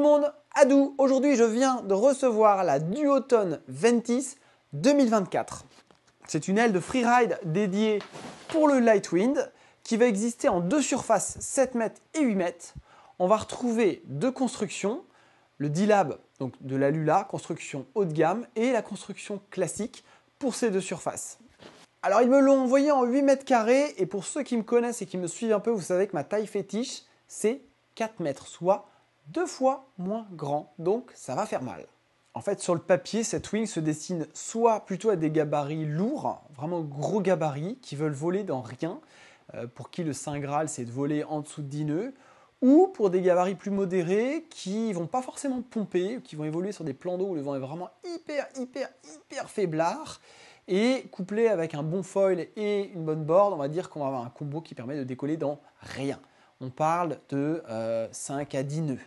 monde, Adou, aujourd'hui je viens de recevoir la Duotone Ventis 2024. C'est une aile de freeride dédiée pour le light wind qui va exister en deux surfaces 7 mètres et 8 mètres. On va retrouver deux constructions, le D-Lab donc de la Lula, construction haut de gamme, et la construction classique pour ces deux surfaces. Alors ils me l'ont envoyé en 8 mètres carrés et pour ceux qui me connaissent et qui me suivent un peu, vous savez que ma taille fétiche c'est 4 mètres, soit deux fois moins grand, donc ça va faire mal. En fait, sur le papier, cette wing se destine soit plutôt à des gabarits lourds, vraiment gros gabarits, qui veulent voler dans rien, euh, pour qui le Saint Graal c'est de voler en dessous de 10 nœuds, ou pour des gabarits plus modérés qui vont pas forcément pomper, qui vont évoluer sur des plans d'eau où le vent est vraiment hyper, hyper, hyper faiblard. Et couplé avec un bon foil et une bonne board, on va dire qu'on va avoir un combo qui permet de décoller dans rien. On parle de 5 euh, à 10 nœuds.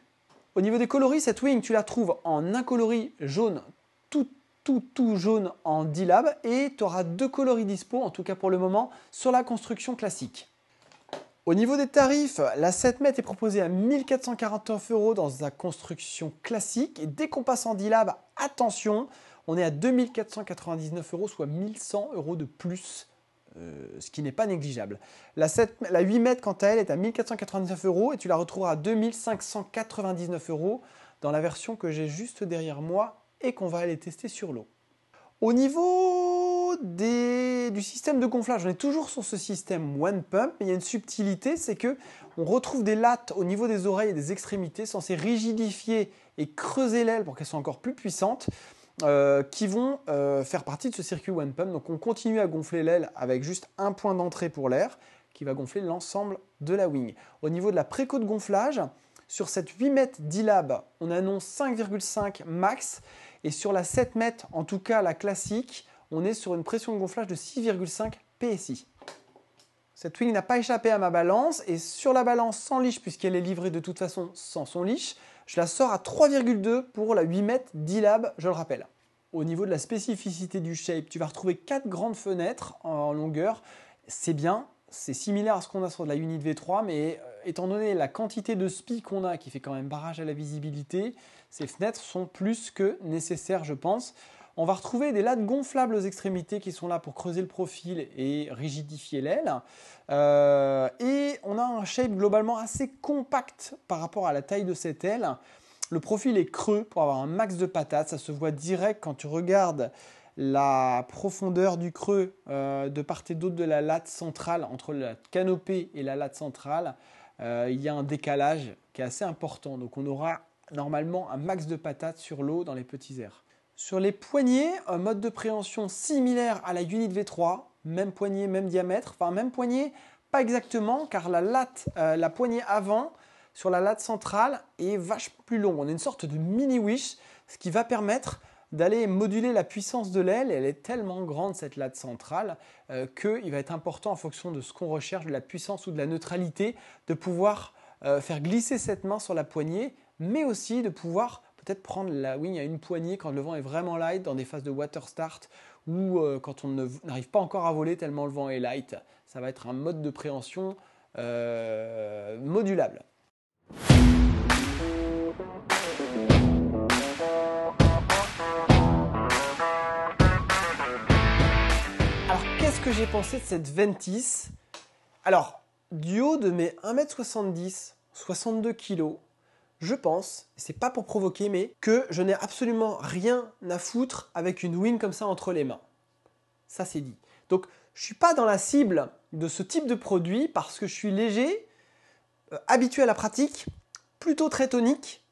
Au niveau des coloris, cette wing, tu la trouves en un coloris jaune tout tout tout jaune en D-Lab et tu auras deux coloris dispo, en tout cas pour le moment, sur la construction classique. Au niveau des tarifs, la 7 mètres est proposée à 1449 euros dans la construction classique. Et dès qu'on passe en D-Lab, attention, on est à 2499 euros, soit 1100 euros de plus euh, ce qui n'est pas négligeable. La, 8 mètres, quant à elle, est à 1499 euros et tu la retrouveras à 2599 euros dans la version que j'ai juste derrière moi et qu'on va aller tester sur l'eau. Au niveau du système de gonflage, on est toujours sur ce système One Pump, mais il y a une subtilité, c'est que on retrouve des lattes au niveau des oreilles et des extrémités censées rigidifier et creuser l'aile pour qu'elles soient encore plus puissantes. Euh, qui vont euh, faire partie de ce circuit One Pump. Donc on continue à gonfler l'aile avec juste un point d'entrée pour l'air qui va gonfler l'ensemble de la wing. Au niveau de la préco de gonflage, sur cette 8 mètres d'ILAB, on annonce 5,5 max. Et sur la 7 mètres, en tout cas la classique, on est sur une pression de gonflage de 6,5 PSI. Cette wing n'a pas échappé à ma balance et sur la balance sans liche puisqu'elle est livrée de toute façon sans son liche, je la sors à 3,2 pour la 8 mètres Dilab. je le rappelle. Au niveau de la spécificité du shape, tu vas retrouver quatre grandes fenêtres en longueur. C'est bien, c'est similaire à ce qu'on a sur de la Unit V3, mais euh, étant donné la quantité de spi qu'on a qui fait quand même barrage à la visibilité, ces fenêtres sont plus que nécessaires, je pense on va retrouver des lattes gonflables aux extrémités qui sont là pour creuser le profil et rigidifier l'aile. Euh, et on a un shape globalement assez compact par rapport à la taille de cette aile. Le profil est creux pour avoir un max de patates. Ça se voit direct quand tu regardes la profondeur du creux euh, de part et d'autre de la latte centrale, entre la canopée et la latte centrale. Euh, il y a un décalage qui est assez important. Donc on aura normalement un max de patates sur l'eau dans les petits airs. Sur les poignées, un mode de préhension similaire à la unit V3, même poignée, même diamètre, enfin même poignée, pas exactement, car la latte, euh, la poignée avant, sur la latte centrale, est vachement plus longue. On a une sorte de mini wish, ce qui va permettre d'aller moduler la puissance de l'aile. Elle est tellement grande, cette latte centrale, euh, qu'il va être important, en fonction de ce qu'on recherche, de la puissance ou de la neutralité, de pouvoir euh, faire glisser cette main sur la poignée, mais aussi de pouvoir peut-être prendre la wing à une poignée quand le vent est vraiment light dans des phases de water start ou euh, quand on n'arrive pas encore à voler tellement le vent est light. Ça va être un mode de préhension euh, modulable. Alors qu'est-ce que j'ai pensé de cette Ventis Alors, du haut de mes 1m70, 62 kg, je pense, c'est pas pour provoquer, mais que je n'ai absolument rien à foutre avec une win comme ça entre les mains. Ça, c'est dit. Donc, je suis pas dans la cible de ce type de produit parce que je suis léger, euh, habitué à la pratique, plutôt très tonique.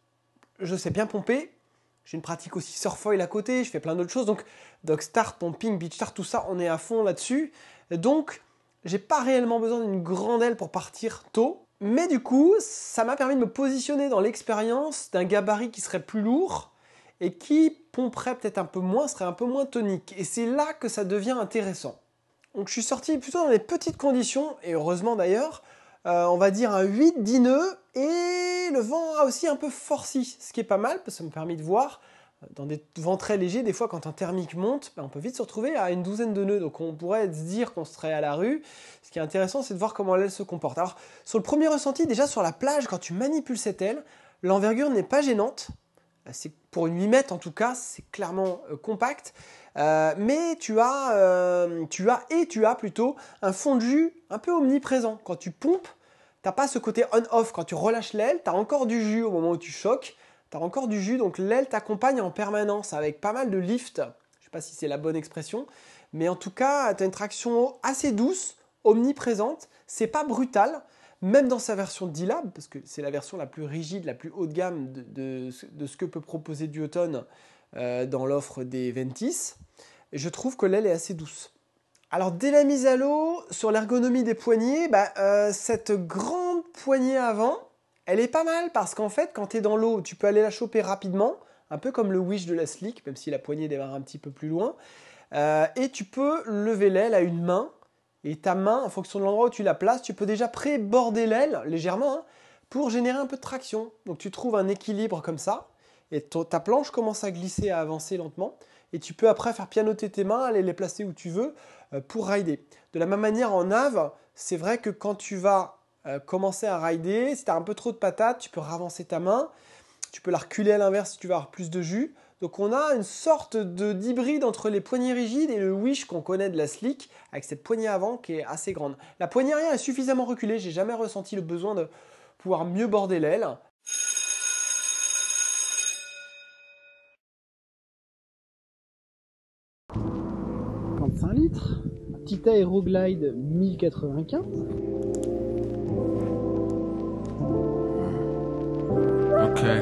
Je sais bien pomper. J'ai une pratique aussi surfoil à côté, je fais plein d'autres choses. Donc, dog start, pumping, beach start, tout ça, on est à fond là-dessus. Donc, j'ai pas réellement besoin d'une grande aile pour partir tôt. Mais du coup, ça m'a permis de me positionner dans l'expérience d'un gabarit qui serait plus lourd et qui pomperait peut-être un peu moins, serait un peu moins tonique. Et c'est là que ça devient intéressant. Donc je suis sorti plutôt dans des petites conditions, et heureusement d'ailleurs, euh, on va dire un 8-10 nœuds, et le vent a aussi un peu forci, ce qui est pas mal, parce que ça me permis de voir dans des vents très légers, des fois quand un thermique monte, ben, on peut vite se retrouver à une douzaine de nœuds. Donc on pourrait se dire qu'on serait à la rue. Ce qui est intéressant, c'est de voir comment l'aile se comporte. Alors sur le premier ressenti, déjà sur la plage, quand tu manipules cette aile, l'envergure n'est pas gênante. Euh, c'est pour une 8 mètres en tout cas, c'est clairement euh, compact. Euh, mais tu as, tu as et tu as plutôt un fond de jus un peu omniprésent. Quand tu pompes, tu n'as pas ce côté on-off. Quand tu relâches l'aile, tu as encore du jus au moment où tu choques. T'as encore du jus, donc l'aile t'accompagne en permanence avec pas mal de lift. Je sais pas si c'est la bonne expression, mais en tout cas, tu as une traction assez douce, omniprésente, c'est pas brutal, même dans sa version dilab, parce que c'est la version la plus rigide, la plus haut de gamme de, ce que peut proposer du euh, dans l'offre des Ventis, je trouve que l'aile est assez douce. Alors dès la mise à l'eau, sur l'ergonomie des poignées, bah, euh, cette grande poignée avant, elle est pas mal parce qu'en fait, quand tu es dans l'eau, tu peux aller la choper rapidement, un peu comme le Wish de la Slick, même si la poignée démarre un petit peu plus loin. Euh, et tu peux lever l'aile à une main. Et ta main, en fonction de l'endroit où tu la places, tu peux déjà préborder l'aile légèrement hein, pour générer un peu de traction. Donc tu trouves un équilibre comme ça. Et ta planche commence à glisser, à avancer lentement. Et tu peux après faire pianoter tes mains, aller les placer où tu veux euh, pour rider. De la même manière en nave, c'est vrai que quand tu vas euh, commencer à rider. Si tu as un peu trop de patate, tu peux ravancer ta main. Tu peux la reculer à l'inverse si tu veux avoir plus de jus. Donc on a une sorte de d'hybride entre les poignées rigides et le wish qu'on connaît de la slick avec cette poignée avant qui est assez grande. La poignée arrière est suffisamment reculée, j'ai jamais ressenti le besoin de pouvoir mieux border l'aile. litres, petit aéroglide 1095. Okay.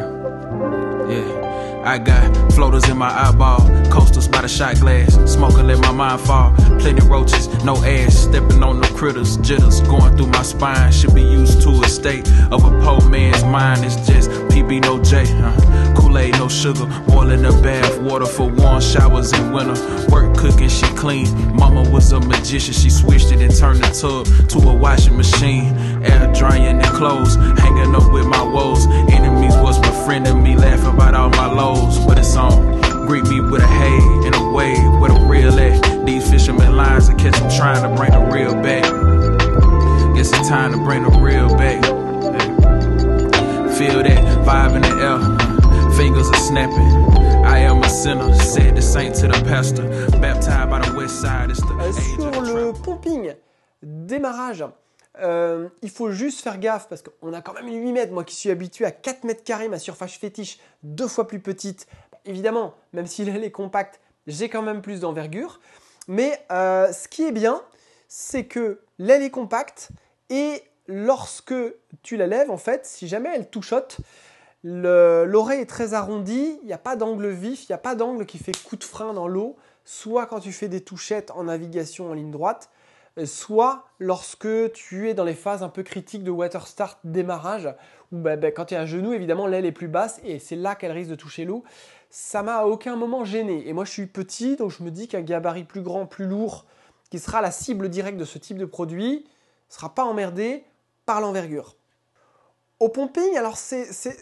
Yeah. I got floaters in my eyeball, coasters by the shot glass, smoking let my mind fall. Plenty roaches, no ass, stepping on the critters, jitters going through my spine. Should be used to a state of a poor man's mind. It's just PB no J, huh? Kool Aid no sugar, boiling the bath water for warm showers in winter. Work cooking, she clean. Mama was a magician, she switched it and turned the tub to a washing machine. Air drying their clothes, hanging up with my woes. Enemies was befriending me, laughing about all my lows. But it's on. Greet me with a hay and a wave, with a real at? These fishermen lines are catch them trying to bring the real back. Guess it's time to bring the real back. Feel that vibe in the air, fingers are snapping. I am a sinner, said the saint to the pastor, baptized by the west side. It's the euh, age le pumping, démarrage. Euh, il faut juste faire gaffe parce qu'on a quand même 8 mètres. Moi qui suis habitué à 4 mètres carrés, ma surface fétiche deux fois plus petite, Évidemment, même si l'aile est compacte, j'ai quand même plus d'envergure. Mais euh, ce qui est bien, c'est que l'aile est compacte et lorsque tu la lèves, en fait, si jamais elle touchote, l'oreille est très arrondie, il n'y a pas d'angle vif, il n'y a pas d'angle qui fait coup de frein dans l'eau, soit quand tu fais des touchettes en navigation en ligne droite, euh, soit lorsque tu es dans les phases un peu critiques de water start démarrage bah, bah, quand tu es à genoux, évidemment, l'aile est plus basse et c'est là qu'elle risque de toucher l'eau. Ça m'a à aucun moment gêné. Et moi, je suis petit, donc je me dis qu'un gabarit plus grand, plus lourd, qui sera la cible directe de ce type de produit, ne sera pas emmerdé par l'envergure. Au pomping, alors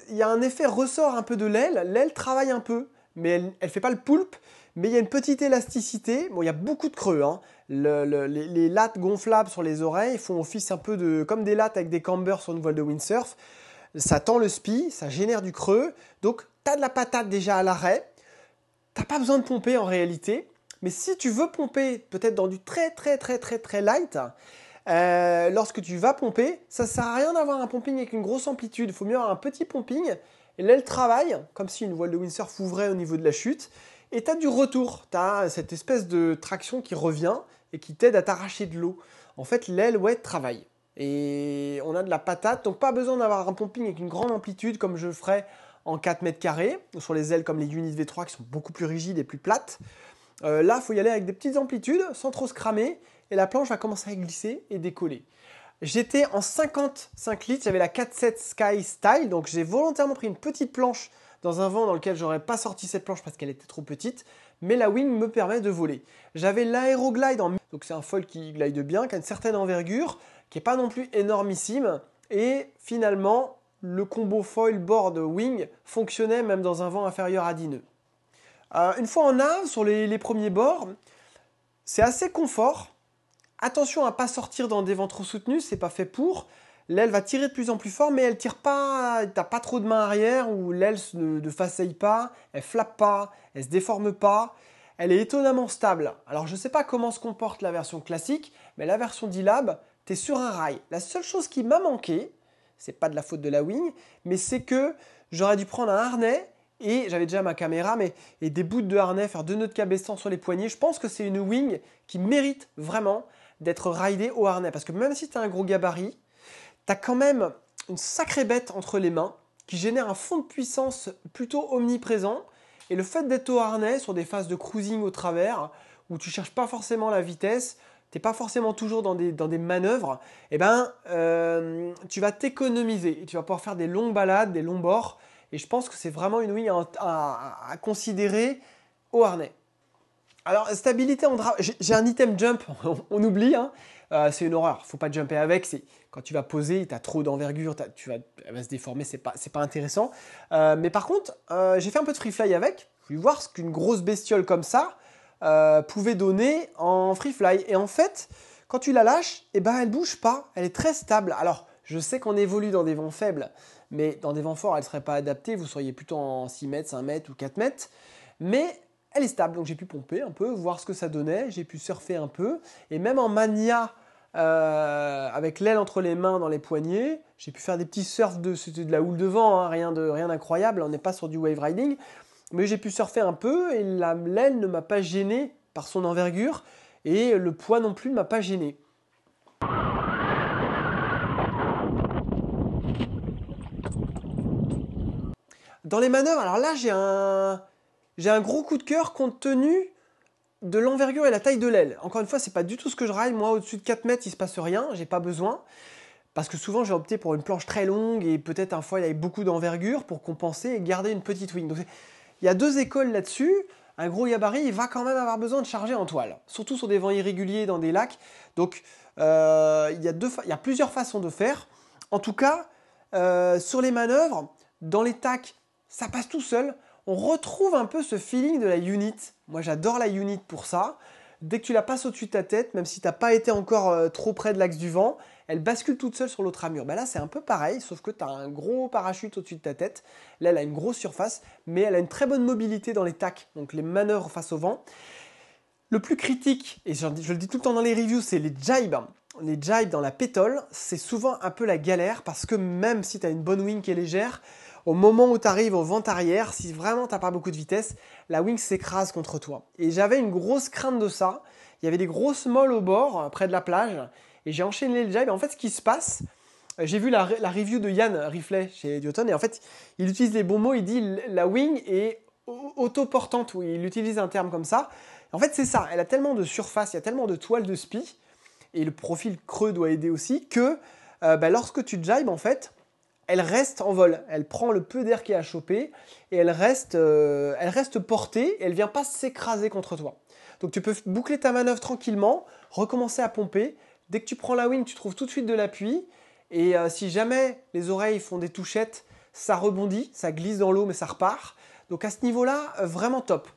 il y a un effet ressort un peu de l'aile. L'aile travaille un peu, mais elle ne fait pas le poulpe. Mais il y a une petite élasticité. Bon, il y a beaucoup de creux. Hein. les, lattes gonflables sur les oreilles font office un peu de comme des lattes avec des cambers sur une voile de windsurf ça tend le spi, ça génère du creux, donc tu as de la patate déjà à l'arrêt, t'as pas besoin de pomper en réalité, mais si tu veux pomper peut-être dans du très très très très très light, euh, lorsque tu vas pomper, ça ne sert à rien d'avoir un pumping avec une grosse amplitude, il faut mieux avoir un petit pumping, et l'aile travaille, comme si une voile de windsurf ouvrait au niveau de la chute, et tu as du retour, tu as cette espèce de traction qui revient et qui t'aide à t'arracher de l'eau. En fait, l'aile, ouais, travaille et on a de la patate. Donc pas besoin d'avoir un pumping avec une grande amplitude comme je ferais en 4 mètres carrés, sur les ailes comme les Unit V3 qui sont beaucoup plus rigides et plus plates. Euh, là, il faut y aller avec des petites amplitudes sans trop se cramer et la planche va commencer à glisser et décoller. J'étais en 55 litres, j'avais la 47 Sky Style, donc j'ai volontairement pris une petite planche dans un vent dans lequel j'aurais pas sorti cette planche parce qu'elle était trop petite, mais la wing me permet de voler. J'avais l'aéroglide en donc c'est un foil qui glide bien, qui a une certaine envergure, qui n'est pas non plus énormissime. Et finalement, le combo foil board wing fonctionnait même dans un vent inférieur à 10 nœuds. Euh, une fois en a sur les, premiers bords, c'est assez confort. Attention à ne pas sortir dans des vents trop soutenus, c'est pas fait pour. L'aile va tirer de plus en plus fort, mais elle tire pas, t'as pas trop de main arrière, ou l'aile ne, ne faceille pas, elle flappe pas, elle se déforme pas. Elle est étonnamment stable. Alors je ne sais pas comment se comporte la version classique, mais la version d'Ilab, tu sur un rail. La seule chose qui m'a manqué, c'est pas de la faute de la wing, mais c'est que j'aurais dû prendre un harnais et j'avais déjà ma caméra, mais et des bouts de harnais, faire deux nœuds de cabestan sur les poignets. Je pense que c'est une wing qui mérite vraiment d'être ridée au harnais. Parce que même si tu as un gros gabarit, tu as quand même une sacrée bête entre les mains qui génère un fond de puissance plutôt omniprésent. Et le fait d'être au harnais sur des phases de cruising au travers, où tu cherches pas forcément la vitesse, t'es pas forcément toujours dans des, dans des manœuvres, eh ben, euh, tu vas t'économiser. Tu vas pouvoir faire des longues balades, des longs bords. Et je pense que c'est vraiment une win à, considérer au harnais. Alors, stabilité en drap. J'ai un item jump, on, oublie. Hein. Euh, c'est une horreur. Faut pas jumper avec. Quand tu vas poser, tu as trop d'envergure, tu vas, va se déformer, c'est pas, pas intéressant. Euh, mais par contre, j'ai fait un peu de free fly avec. Je voulais voir ce qu'une grosse bestiole comme ça, euh, pouvait donner en free fly. Et en fait, quand tu la lâches, et eh ben, elle bouge pas, elle est très stable. Alors, je sais qu'on évolue dans des vents faibles, mais dans des vents forts, elle serait pas adaptée. Vous seriez plutôt en 6 mètres, 5 mètres ou 4 mètres. Mais elle est stable, donc j'ai pu pomper un peu, voir ce que ça donnait. J'ai pu surfer un peu. Et même en mania, euh, avec l'aile entre les mains dans les poignets, j'ai pu faire des petits surfs de, de la houle de vent, hein. de rien d'incroyable. on n'est pas sur du wave riding mais j'ai pu surfer un peu et la l'aile ne m'a pas gêné par son envergure et le poids non plus ne m'a pas gêné. Dans les manœuvres, alors là j'ai un j'ai un gros coup de cœur compte tenu de l'envergure et la taille de l'aile. Encore une fois, c'est pas du tout ce que je raille. Moi, au-dessus de 4 mètres, il se passe rien, j'ai pas besoin. Parce que souvent, j'ai opté pour une planche très longue et peut-être un fois foil avec beaucoup d'envergure pour compenser et garder une petite wing. Donc, il y a deux écoles là-dessus. Un gros gabarit, il va quand même avoir besoin de charger en toile, surtout sur des vents irréguliers dans des lacs. Donc, euh, il, y a plusieurs façons de faire. En tout cas, euh, sur les manœuvres, dans les tacs, ça passe tout seul. On retrouve un peu ce feeling de la unit. Moi, j'adore la unit pour ça. Dès que tu la passes au-dessus de ta tête, même si tu n'as pas été encore euh, trop près de l'axe du vent, elle bascule toute seule sur l'autre amure. Ben là, c'est un peu pareil, sauf que tu as un gros parachute au-dessus de ta tête. Là, elle a une grosse surface, mais elle a une très bonne mobilité dans les tacs, donc les manœuvres face au vent. Le plus critique, et je le dis tout le temps dans les reviews, c'est les jibes. Les jibes dans la pétole, c'est souvent un peu la galère parce que même si tu as une bonne wing qui est légère, au moment où tu arrives au vent arrière, si vraiment t'as pas beaucoup de vitesse, la wing s'écrase contre toi. Et j'avais une grosse crainte de ça. Il y avait des grosses molles au bord, euh, près de la plage, et j'ai enchaîné le jibe Et en fait, ce qui se passe, euh, j'ai vu la, review de Yann Riflet chez Dioton. Et en fait, il utilise les bons mots. Il dit la wing est autoportante. Ou il utilise un terme comme ça. en fait, c'est ça. Elle a tellement de surface, il y a tellement de toile de spi. Et le profil creux doit aider aussi que euh, bah, lorsque tu jibes, en fait, elle reste en vol. Elle prend le peu d'air qui a chopé et elle reste, euh, elle reste portée et elle vient pas s'écraser contre toi. Donc tu peux boucler ta manœuvre tranquillement, recommencer à pomper Dès que tu prends la wing, tu trouves tout de suite de l'appui. Et euh, si jamais les oreilles font des touchettes, ça rebondit, ça glisse dans l'eau, mais ça repart. Donc à ce niveau-là, euh, vraiment top.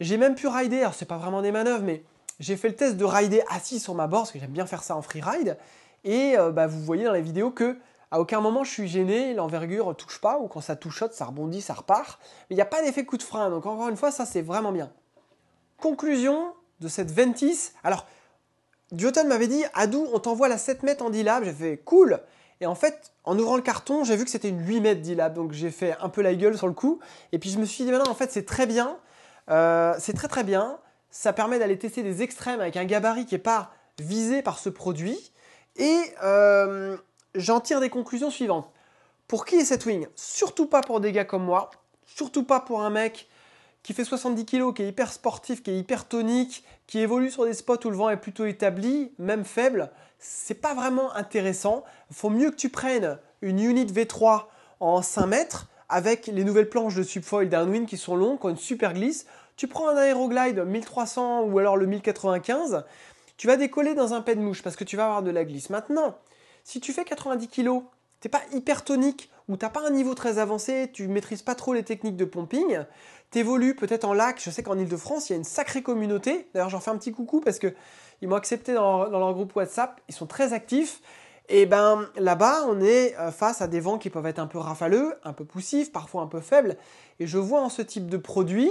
J'ai même pu rider, alors c'est pas vraiment des manœuvres, mais j'ai fait le test de rider assis sur ma board, parce que j'aime bien faire ça en free ride. Et euh, bah, vous voyez dans la vidéo que à aucun moment je suis gêné, l'envergure touche pas, ou quand ça touchote, ça rebondit, ça repart. Mais il n'y a pas d'effet coup de frein, donc encore une fois, ça c'est vraiment bien. Conclusion de cette Ventis. Alors, Duotone m'avait dit Adou, on t'envoie la 7 mètres en D-Lab ». J'ai fait cool. Et en fait, en ouvrant le carton, j'ai vu que c'était une 8 mètres d Donc j'ai fait un peu la gueule sur le coup. Et puis je me suis dit maintenant, en fait, c'est très bien. Euh, c'est très très bien. Ça permet d'aller tester des extrêmes avec un gabarit qui n'est pas visé par ce produit. Et euh, j'en tire des conclusions suivantes. Pour qui est cette wing Surtout pas pour des gars comme moi. Surtout pas pour un mec qui fait 70 kg, qui est hyper sportif, qui est hyper tonique, qui évolue sur des spots où le vent est plutôt établi, même faible, c'est pas vraiment intéressant. Faut mieux que tu prennes une unit V3 en 5 mètres avec les nouvelles planches de subfoil downwind qui sont longues, qui ont une super glisse. Tu prends un aéroglide 1300 ou alors le 1095, tu vas décoller dans un pet de mouche parce que tu vas avoir de la glisse. Maintenant, si tu fais 90 kg, t'es pas hyper tonique ou t'as pas un niveau très avancé, tu maîtrises pas trop les techniques de pumping, t'évolues peut-être en lac. Je sais qu'en Ile-de-France, il y a une sacrée communauté. D'ailleurs, j'en fais un petit coucou parce que ils m'ont accepté dans, leur groupe WhatsApp. Ils sont très actifs. Et ben là-bas, on est euh, face à des vents qui peuvent être un peu rafaleux, un peu poussifs, parfois un peu faibles. Et je vois en ce type de produit,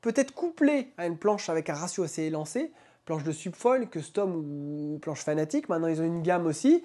peut-être couplé à une planche avec un ratio assez élancé, planche de subfol, custom ou planche fanatique, maintenant ils ont une gamme aussi,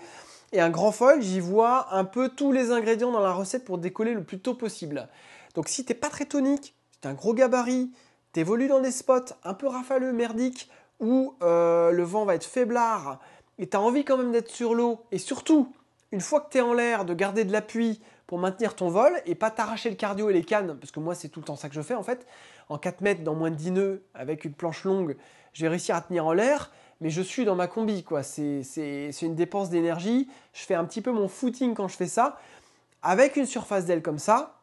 et un grand foil, j'y vois un peu tous les ingrédients dans la recette pour décoller le plus tôt possible. Donc si t'es pas très tonique, T'es un gros gabarit, t'évolues dans des spots un peu rafaleux, merdiques, où euh, le vent va être faiblard, et t'as envie quand même d'être sur l'eau, et surtout, une fois que t'es en l'air, de garder de l'appui pour maintenir ton vol et pas t'arracher le cardio et les cannes, parce que moi c'est tout le temps ça que je fais en fait. En 4 mètres, dans moins de 10 nœuds, avec une planche longue, je vais réussir à tenir en l'air, mais je suis dans ma combi, quoi. C'est une dépense d'énergie. Je fais un petit peu mon footing quand je fais ça. Avec une surface d'aile comme ça,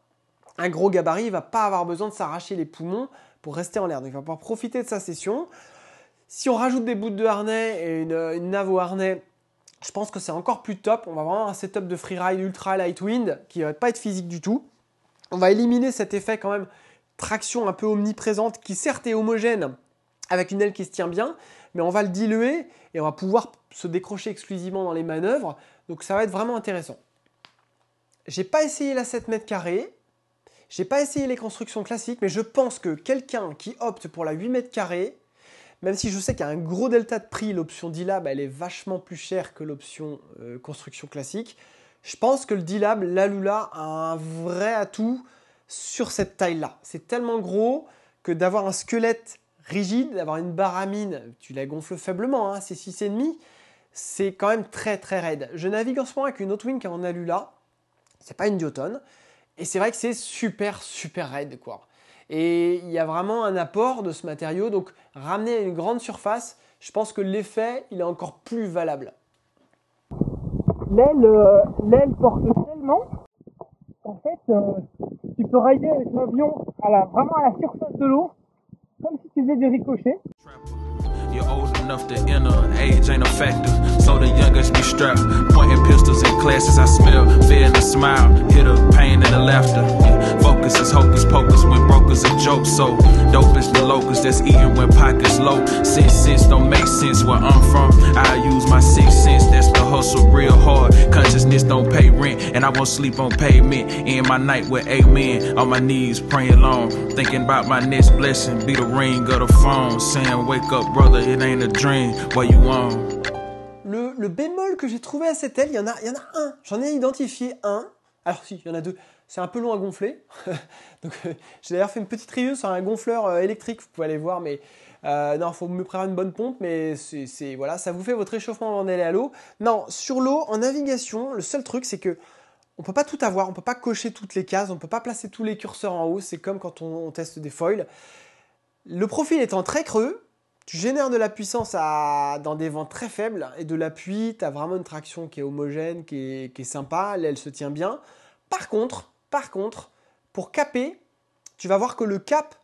un gros gabarit, il va pas avoir besoin de s'arracher les poumons pour rester en l'air. Donc il va pouvoir profiter de sa session. Si on rajoute des bouts de harnais et une, euh, nave au harnais, je pense que c'est encore plus top. On va avoir un setup de ride ultra light wind qui va pas être physique du tout. On va éliminer cet effet quand même traction un peu omniprésente qui certes est homogène avec une aile qui se tient bien, mais on va le diluer et on va pouvoir se décrocher exclusivement dans les manœuvres. Donc ça va être vraiment intéressant. J'ai pas essayé la 7 mètres carrés. J'ai pas essayé les constructions classiques, mais je pense que quelqu'un qui opte pour la 8 mètres carrés, même si je sais qu'il y a un gros delta de prix, l'option D-Lab, elle est vachement plus chère que l'option euh, construction classique, je pense que le D-Lab, l'Alula, a un vrai atout sur cette taille-là. C'est tellement gros que d'avoir un squelette rigide, d'avoir une baramine, tu la gonfles faiblement, hein, c'est 6,5, c'est quand même très très raide. Je navigue en ce moment avec une autre wing qui en Alula, c'est pas une diotone, et c'est vrai que c'est super, super raide, quoi. Et il y a vraiment un apport de ce matériau, donc ramener à une grande surface, je pense que l'effet, il est encore plus valable. L'aile, euh, porte tellement, en fait, euh, tu peux rider avec l'avion vraiment à la surface de l'eau, comme si tu faisais des ricochets. old enough to enter, age ain't a factor. So the youngest be strapped, pointing pistols in classes. I smell fear and a smile, hit a pain and the laughter. Focus is hocus pocus when brokers are jokes. So dope is the locust that's eating when pockets low. Six cents don't make sense where I'm from. I use my six cents, that's hustle real hard. Consciousness don't pay rent, and I won't sleep on pavement. In my night with amen. On my knees, praying long. Thinking about my next blessing. Be the ring of the phone. Saying, Wake up, brother, it ain't a dream. What you want Le, bémol que j'ai trouvé à cet tel, il y en a, il y en a un. J'en ai identifié un. Alors si, il y en a deux. C'est un peu long à gonfler. Donc euh, j'ai d'ailleurs fait une petite review sur un gonfleur euh, électrique, vous pouvez aller voir, mais euh, non, faut me préparer une bonne pompe, mais c'est voilà, ça vous fait votre échauffement avant d'aller à l'eau. Non, sur l'eau, en navigation, le seul truc, c'est que on peut pas tout avoir, on peut pas cocher toutes les cases, on peut pas placer tous les curseurs en haut. C'est comme quand on, teste des foils. Le profil étant très creux, tu génères de la puissance dans des vents très faibles et de l'appui, tu as vraiment une traction qui est homogène, qui est, sympa, l'aile se tient bien. Par contre, par contre, pour caper, tu vas voir que le cap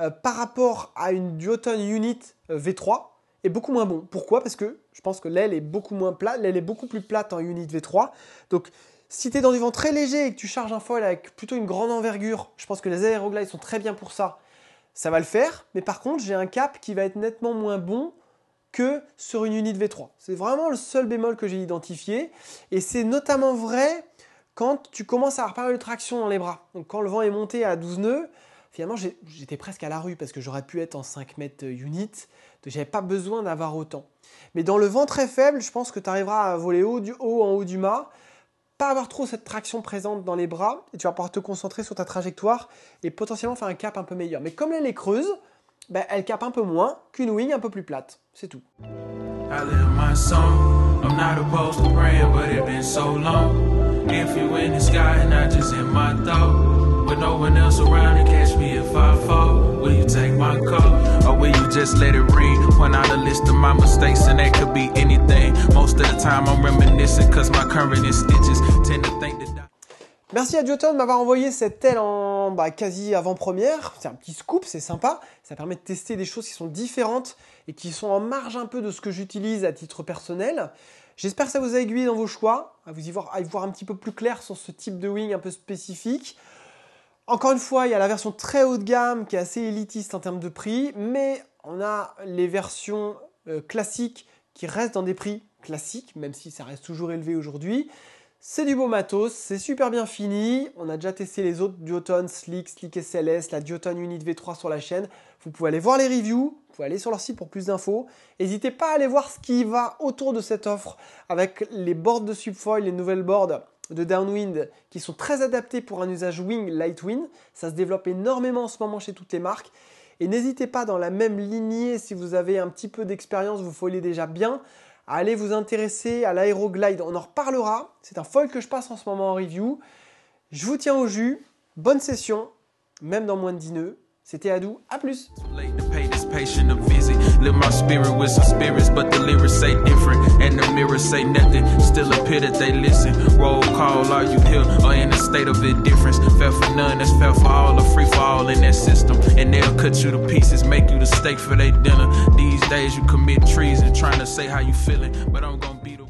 euh, par rapport à une duotone Unit euh, V3 est beaucoup moins bon. Pourquoi Parce que je pense que l'aile est beaucoup moins plate, l'aile est beaucoup plus plate en Unit V3. Donc si tu es dans du vent très léger et que tu charges un foil avec plutôt une grande envergure, je pense que les aéroglides sont très bien pour ça. Ça va le faire, mais par contre, j'ai un cap qui va être nettement moins bon que sur une unit V3. C'est vraiment le seul bémol que j'ai identifié et c'est notamment vrai quand tu commences à avoir pas mal de traction dans les bras. Donc quand le vent est monté à 12 nœuds, finalement j'étais presque à la rue parce que j'aurais pu être en 5 mètres euh, unit, donc j'avais pas besoin d'avoir autant. Mais dans le vent très faible, je pense que tu arriveras à voler haut du haut en haut du mât, pas avoir trop cette traction présente dans les bras, et tu vas pouvoir te concentrer sur ta trajectoire et potentiellement faire un cap un peu meilleur. Mais comme ben, elle est creuse, elle cap un peu moins qu'une wing un peu plus plate, c'est tout. Merci à Jotun de m'avoir envoyé cette telle en bah, quasi avant-première. C'est un petit scoop, c'est sympa. Ça permet de tester des choses qui sont différentes et qui sont en marge un peu de ce que j'utilise à titre personnel. J'espère que ça vous a aiguillé dans vos choix, à vous y voir un petit peu plus clair sur ce type de wing un peu spécifique. Encore une fois, il y a la version très haut de gamme qui est assez élitiste en termes de prix, mais on a les versions euh, classiques qui restent dans des prix classiques, même si ça reste toujours élevé aujourd'hui. C'est du beau matos, c'est super bien fini. On a déjà testé les autres Duoton Slick, Slick SLS, la Dioton Unit V3 sur la chaîne. Vous pouvez aller voir les reviews, vous pouvez aller sur leur site pour plus d'infos. N'hésitez pas à aller voir ce qui va autour de cette offre avec les boards de subfoil, les nouvelles boards de downwind qui sont très adaptés pour un usage wing light wind. Ça se développe énormément en ce moment chez toutes les marques. Et n'hésitez pas dans la même lignée, si vous avez un petit peu d'expérience, vous foliez déjà bien, à aller vous intéresser à l'aéroglide. On en reparlera. C'est un foil que je passe en ce moment en review. Je vous tiens au jus. Bonne session, même dans moins de 10 nœuds. C'était Adou. À plus. anticipation of visit. Live my spirit with some spirits, but the lyrics say different, and the mirrors say nothing. Still a pity they listen. Roll call, are you here or in a state of indifference? Felt for none, that's fair for all, or free for all in that system. And they'll cut you to pieces, make you the steak for their dinner. These days you commit treason, trying to say how you feeling, but I'm gonna be the